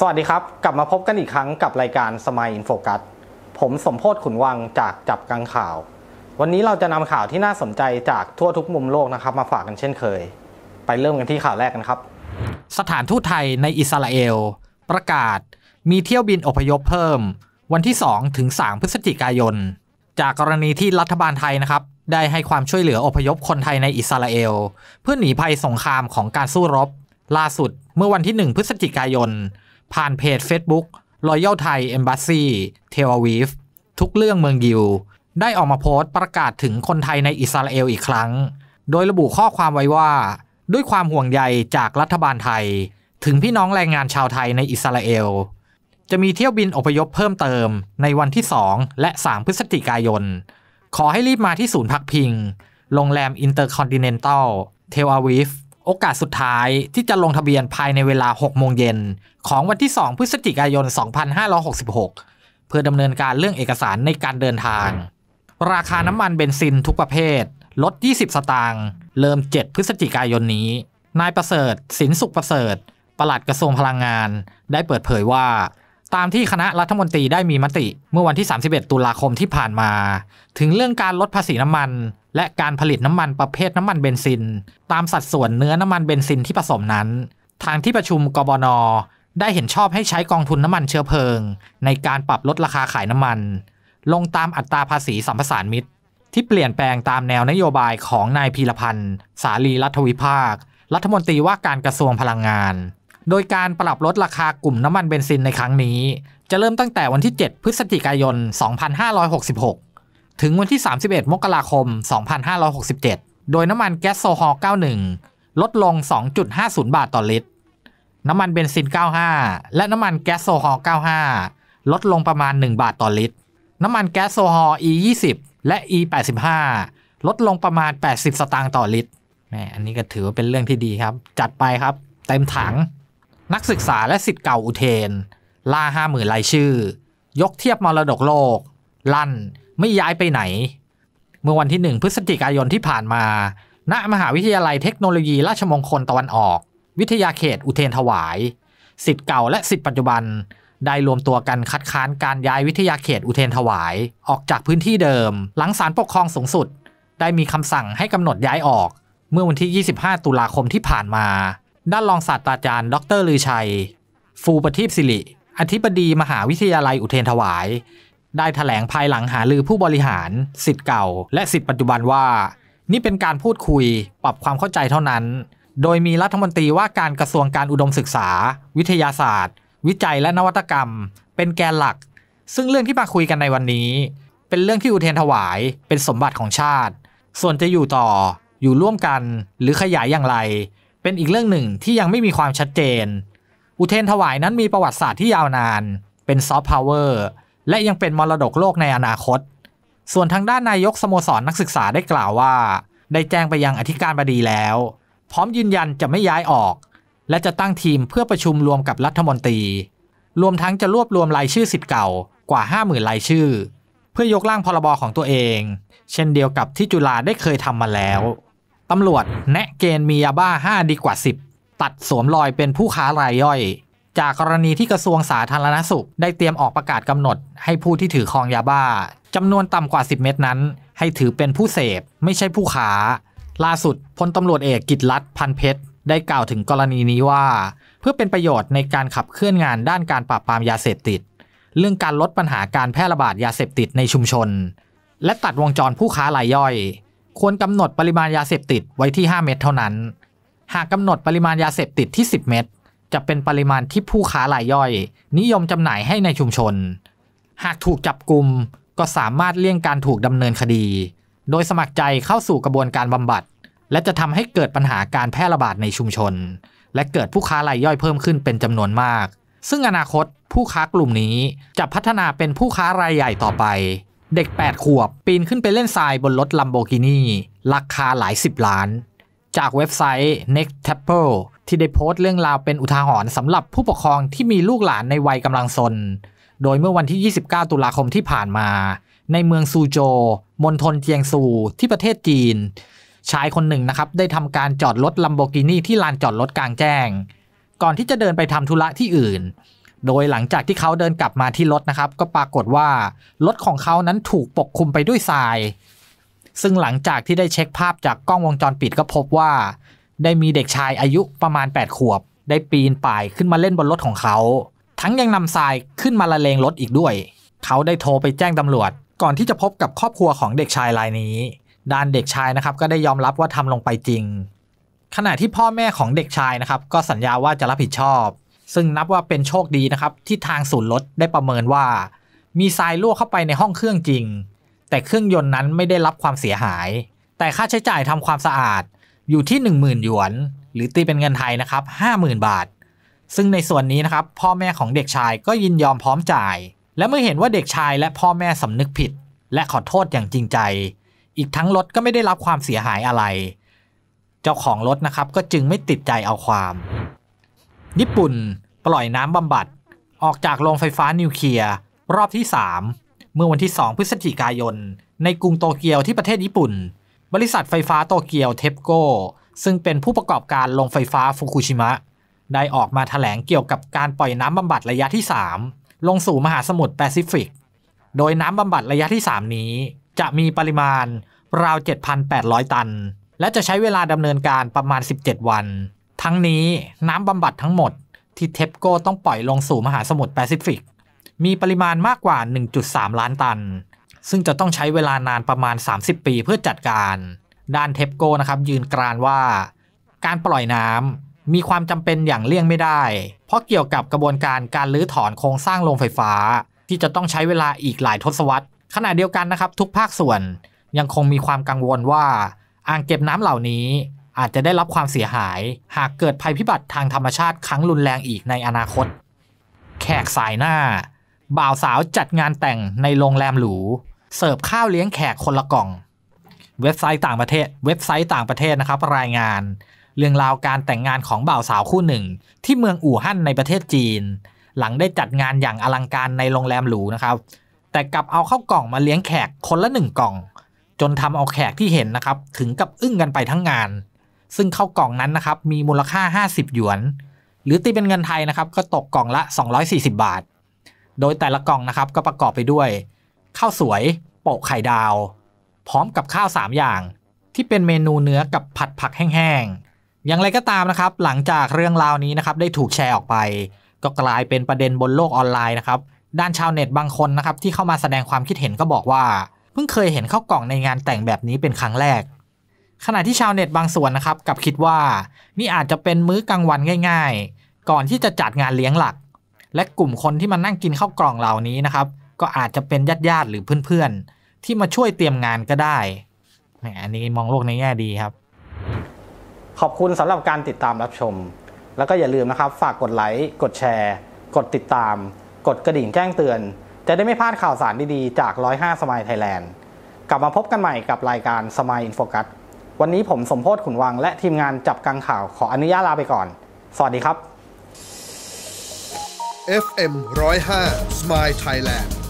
สวัสดีครับ กลับมาพบกันอีกครั้งกับรายการสมัยอินโฟกัส ผมสมโพศขุนวังจากจับกังข่าว วันนี้เราจะนำข่าวที่น่าสนใจจากทั่วทุกมุมโลกนะครับมาฝากกันเช่นเคย ไปเริ่มกันที่ข่าวแรกกันครับ สถานทูตไทยในอิสราเอลประกาศมีเที่ยวบินอพยพเพิ่ม วันที่2ถึง3พฤศจิกายน จากกรณีที่รัฐบาลไทยนะครับได้ให้ความช่วยเหลืออพยพคนไทยในอิสราเอล เพื่อหนีภัยสงครามของการสู้รบ ล่าสุดเมื่อวันที่ 1 พฤศจิกายนผ่านเพจ Facebook Royal Thai Embassy Tel Aviv ทุกเรื่องเมืองยิว ได้ออกมาโพสต์ประกาศถึงคนไทยในอิสราเอลอีกครั้ง โดยระบุข้อความไว้ว่า ด้วยความห่วงใยจากรัฐบาลไทย ถึงพี่น้องแรงงานชาวไทยในอิสราเอล จะมีเที่ยวบินอพยพเพิ่มเติมในวันที่ 2 และ 3 พฤศจิกายน ขอให้รีบมาที่ศูนย์พักพิงโรงแรมอินเตอร์คอนติเนนตัลเทลอาวิฟโอกาสสุดท้ายที่จะลงทะเบียนภายในเวลา 6 โมงเย็น ของวันที่ 2 พฤศจิกายน 2566 เพื่อดำเนินการเรื่องเอกสารในการเดินทาง ราคาน้ำมันเบนซินทุกประเภท ลด 20 สตางค์เริ่ม 7 พฤศจิกายนนี้ นายประเสริฐสินสุขประเสริฐปลัดกระทรวงพลังงาน ได้เปิดเผยว่า ตามที่คณะรัฐมนตรีได้มีมติเมื่อวันที่ 31 ตุลาคมที่ผ่านมา ถึงเรื่องการลดภาษีน้ำมันและการผลิตน้ำมันประเภทน้ำมันเบนซินตามสัดส่วนเนื้อน้ำมันเบนซินที่ผสมนั้น ทางที่ประชุมกบนได้เห็นชอบให้ใช้กองทุนน้ำมันเชื้อเพลิง ในการปรับลดราคาขายน้ำมัน ลงตามอัตราภาษีสัมปทานมิตร ที่เปลี่ยนแปลงตามแนวนโยบายของนายพีรพันธ์สาลีรัฐวิภาค รัฐมนตรีว่าการกระทรวงพลังงาน โดยการปรับลดราคากลุ่มน้ำมันเบนซินในครั้งนี้ จะเริ่มตั้งแต่วันที่ 7 พฤศจิกายน 2566ถึงวันที่ 31 มกราคม 2567 โดยน้ำมันแก๊สโซฮอล์91 ลดลง 2.50 บาทต่อลิตร น้ำมันเบนซิน 95 และน้ำมันแก๊สโซฮอล์95 ลดลงประมาณ 1 บาทต่อลิตร น้ำมันแก๊สโซฮอล์ E20 และ E85 ลดลงประมาณ 80 สตางค์ต่อลิตรแมมอันนี้ก็ถือว่าเป็นเรื่องที่ดีครับ จัดไปครับ เต็มถัง นักศึกษาและสิทธิ์เก่าอุเทน ล่า50,000รายชื่อ ยกเทียบมรดกโลก ลั่นไม่ย้ายไปไหน เมื่อวันที่1พฤศจิกายนที่ผ่านมา ณ มหาวิทยาลัยเทคโนโลยีราชมงคลตะวันออก วิทยาเขตอุเทนถวาย สิทธิ์เก่าและสิทธิ์ปัจจุบัน ได้รวมตัวกันคัดค้านการย้ายวิทยาเขตอุเทนถวาย ออกจากพื้นที่เดิม หลังศาลปกครองสูงสุด ได้มีคำสั่งให้กำหนดย้ายออก เมื่อวันที่ 25 ตุลาคมที่ผ่านมา ด้านรองศาสตราจารย์ ดรลือชัย ฟูประทีปสิริ อธิบดีมหาวิทยาลัยอุเทนถวายได้ถแถลงภายหลังหาลือผู้บริหารสิทธิ์เก่า และสิทธิ์ปัจจุบันว่า นี่เป็นการพูดคุย ปรับความเข้าใจเท่านั้น โดยมีรัฐมนตรีว่าการกระทรวงการอุดมศึกษา วิทยาศาสตร์ วิจัยและนวัตกรรม เป็นแกนหลัก ซึ่งเรื่องที่มาคุยกันในวันนี้ เป็นเรื่องที่อุเทนถวายเป็นสมบัติของชาติ ส่วนจะอยู่ต่ออยู่ร่วมกันหรือขยายอย่างไร เป็นอีกเรื่องหนึ่งที่ยังไม่มีความชัดเจน อุเทนถวายนั้นมีประวัติศาสตร์ที่ยาวนาน เป็นซอฟต์พาวเวอร์และยังเป็นมรดกโลกในอนาคต ส่วนทางด้านนายกสโมสรนนักศึกษาได้กล่าวว่า ได้แจ้งไปยังอธิการบดีแล้ว พร้อมยืนยันจะไม่ย้ายออก และจะตั้งทีมเพื่อประชุมรวมกับรัฐมนตรี รวมทั้งจะรวบรวมรายชื่อสิทธิ์เก่ากว่า 50,000รายชื่อเพื่อยกร่างพรบของตัวเอง เช่นเดียวกับที่จุฬาได้เคยทำมาแล้วตำรวจแนะเกณฑ์มียาบ้า 5 ดีกว่า 10 ตัดสวมรอยเป็นผู้ค้ารายย่อยจากกรณีที่กระทรวงสาธารณสุข ได้เตรียมออกประกาศกำหนดให้ผู้ที่ถือครองยาบ้า จำนวนต่ำกว่า 10 เม็ดนั้น ให้ถือเป็นผู้เสพไม่ใช่ผู้ขาล่าสุดพลตำรวจเอกกิตลัตพันเพชร ได้กล่าวถึงกรณีนี้ว่า เพื่อเป็นประโยชน์ในการขับเคลื่อนงานด้านการปราบปรามยาเสพติด เรื่องการลดปัญหาการแพร่ระบาดยาเสพติดในชุมชน และตัดวงจรผู้ค้ารายย่อย ควรกำหนดปริมาณยาเสพติดไว้ที่ 5 เม็ดเท่านั้น หากกำหนดปริมาณยาเสพติดที่ 10 เม็ดจะเป็นปริมาณที่ผู้ค้ารายย่อย นิยมจำหน่ายให้ในชุมชน หากถูกจับกลุ่มก็สามารถเลี่ยงการถูกดำเนินคดี โดยสมัครใจเข้าสู่กระบวนการบำบัด และจะทำให้เกิดปัญหาการแพร่ระบาดในชุมชน และเกิดผู้ค้ารายย่อยเพิ่มขึ้นเป็นจำนวนมาก ซึ่งอนาคตผู้ค้ากลุ่มนี้จะพัฒนาเป็นผู้ค้ารายใหญ่ต่อไป เด็ก 8ขวบปีนขึ้นไปเล่นทรายบนรถลัมโบกินีราคาหลายสิบล้านจากเว็บไซต์ Next t a p p l e ที่ได้โพสต์เรื่องราวเป็นอุทาหรณ์สำหรับผู้ปกครองที่มีลูกหลานในวัยกำลังซนโดยเมื่อวันที่ 29 ตุลาคมที่ผ่านมา ในเมืองซูโจ มณฑลเจียงซู ที่ประเทศจีน ชายคนหนึ่งนะครับ ได้ทำการจอดรถลัมโบกินีที่ลานจอดรถกลางแจ้ง ก่อนที่จะเดินไปทำธุระที่อื่น โดยหลังจากที่เขาเดินกลับมาที่รถนะครับก็ปรากฏว่ารถของเขานั้นถูกปกคลุมไปด้วยทรายซึ่งหลังจากที่ได้เช็คภาพจากกล้องวงจรปิดก็พบว่า ได้มีเด็กชายอายุประมาณ 8 ขวบ ได้ปีนป่ายขึ้นมาเล่นบนรถของเขา ทั้งยังนำทรายขึ้นมาละเลงรถอีกด้วย เขาได้โทรไปแจ้งตำรวจก่อนที่จะพบกับครอบครัวของเด็กชายรายนี้ ด้านเด็กชายนะครับ ก็ได้ยอมรับว่าทำลงไปจริง ขณะที่พ่อแม่ของเด็กชายนะครับก็สัญญาว่าจะรับผิดชอบ ซึ่งนับว่าเป็นโชคดีนะครับที่ทางศูนย์รถได้ประเมินว่า มีทรายรั่วเข้าไปในห้องเครื่องจริงแต่เครื่องยนต์นั้นไม่ได้รับความเสียหาย แต่ค่าใช้จ่ายทำความสะอาด อยู่ที่10,000หยวน หรือตีเป็นเงินไทยนะครับ50,000 บาท ซึ่งในส่วนนี้นะครับพ่อแม่ของเด็กชายก็ยินยอมพร้อมจ่าย และ เมื่อเห็นว่าเด็กชายและพ่อแม่สำนึกผิด และขอโทษอย่างจริงใจ อีกทั้งรถก็ไม่ได้รับความเสียหายอะไร เจ้าของรถนะครับก็จึงไม่ติดใจเอาความญี่ปุ่น ปล่อยน้ำบำบัดออกจากโรงไฟฟ้านิวเคลียร์รอบที่3เมื่อวันที่ 2 พฤศจิกายน ในกรุงโตเกียวที่ประเทศญี่ปุ่น บริษัทไฟฟ้าโตเกียวเทปโกซึ่งเป็นผู้ประกอบการโรงไฟฟ้าฟุกุชิมะได้ออกมาถแถลงเกี่ยวกับการปล่อยน้ำบำบัดระยะที่ 3 ลงสู่มหาสมุทรแปซิฟิก โดยน้ำบำบัดระยะที่ 3 นี้จะมีปริมาณราว 7,800 ตัน และจะใช้เวลาดำเนินการประมาณ 17 วัน ทั้งนี้น้ำบำบัดทั้งหมดที่เทปโกต้องปล่อยลงสู่มหาสมุทรแปซิฟิกมีปริมาณมากกว่า 1.3 ล้านตัน ซึ่งจะต้องใช้เวลานานประมาณ 30 ปีเพื่อจัดการ ด้านเทปโกนะครับยืนกรานว่า การปล่อยน้ำมีความจำเป็นอย่างเลี่ยงไม่ได้ เพราะเกี่ยวกับกระบวนการการลื้อถอนโครงสร้างโรงไฟฟ้า ที่จะต้องใช้เวลาอีกหลายทศวรรษ ขณะเดียวกันนะครับทุกภาคส่วน ยังคงมีความกังวลว่าอ่างเก็บน้ำเหล่านี้ อาจจะได้รับความเสียหาย หากเกิดภัยพิบัติทางธรรมชาติครั้งรุนแรงอีกในอนาคต แขกสายหน้าบ่าวสาวจัดงานแต่งในโรงแรมหรู เสิร์ฟข้าวเลี้ยงแขกคนละกล่อง เว็บไซต์ต่างประเทศ เว็บไซต์ต่างประเทศนะครับ รายงาน เรื่องราวการแต่งงานของบ่าวสาวคู่หนึ่ง ที่เมืองอู่ฮั่นในประเทศจีน หลังได้จัดงานอย่างอลังการในโรงแรมหรูนะครับแต่กลับเอาเข้ากล่องมาเลี้ยงแขกคนละหนึ่งกล่อง จนทำเอาแขกที่เห็นนะครับถึงกับอึ้งกันไปทั้งงาน ซึ่งเข้ากล่องนั้นนะครับมีมูลค่า 50หยวน หรือตีเป็นเงินไทยนะครับก็ตกกล่องละ 240 บาทโดยแต่ละกล่องนะครับก็ประกอบไปด้วย ข้าวสวย โปะไข่ดาว พร้อมกับข้าว3อย่าง ที่เป็นเมนูเนื้อกับผัดผักแห้งๆ อย่างไรก็ตามนะครับหลังจากเรื่องราวนี้นะครับได้ถูกแชร์ออกไป ก็กลายเป็นประเด็นบนโลกออนไลน์นะครับด้านชาวเน็ตบางคนนะครับที่เข้ามาแสดงความคิดเห็นก็บอกว่าเพิ่งเคยเห็นข้าวกล่องในงานแต่งแบบนี้เป็นครั้งแรก ขณะที่ชาวเน็ตบางส่วนนะครับกับคิดว่า นี่อาจจะเป็นมื้อกลางวันง่าย ๆ ก่อนที่จะจัดงานเลี้ยงหลักและกลุ่มคนที่มานั่งกินข้าวกล่องเหล่านี้นะครับ ก็อาจจะเป็นญาติญาติหรือเพื่อนๆที่มาช่วยเตรียมงานก็ได้แหมอันนี้มองโลกในแง่ดีครับ ขอบคุณสำหรับการติดตามรับชม แล้วก็อย่าลืมนะครับ ฝากกดไลค์กดแชร์ กดติดตาม กดกระดิ่งแจ้งเตือน จะได้ไม่พลาดข่าวสารดีๆจาก 105 สมัยไทยแลนด์ กลับมาพบกันใหม่กับรายการสมัยอินโฟกัสวันนี้ผมสมโพศขุนวังและทีมงานจับกังข่าวขออนุญาตลาไปก่อนสวัสดีครับ FM 105 Smile Thailand